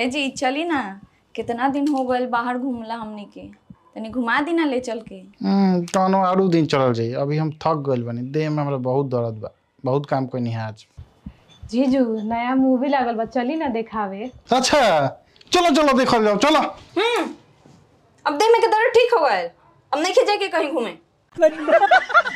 ए जी चली ना कितना दिन हो गए बाहर घूमला हमने के तनी घुमा दी ना ले चल के हम्म, कौनो आरो दिन चलल जाई अभी हम थक गइल बनी देह में हमरा बहुत दर्द बा बहुत काम कोई नहीं आज जीजू नया मूवी लागल बा चली ना देखावे अच्छा चलो चलो देखल जाओ चलो हम्म, अब देह में के दर्द ठीक हो गए अब नहीं खिंचे के कहीं घूमे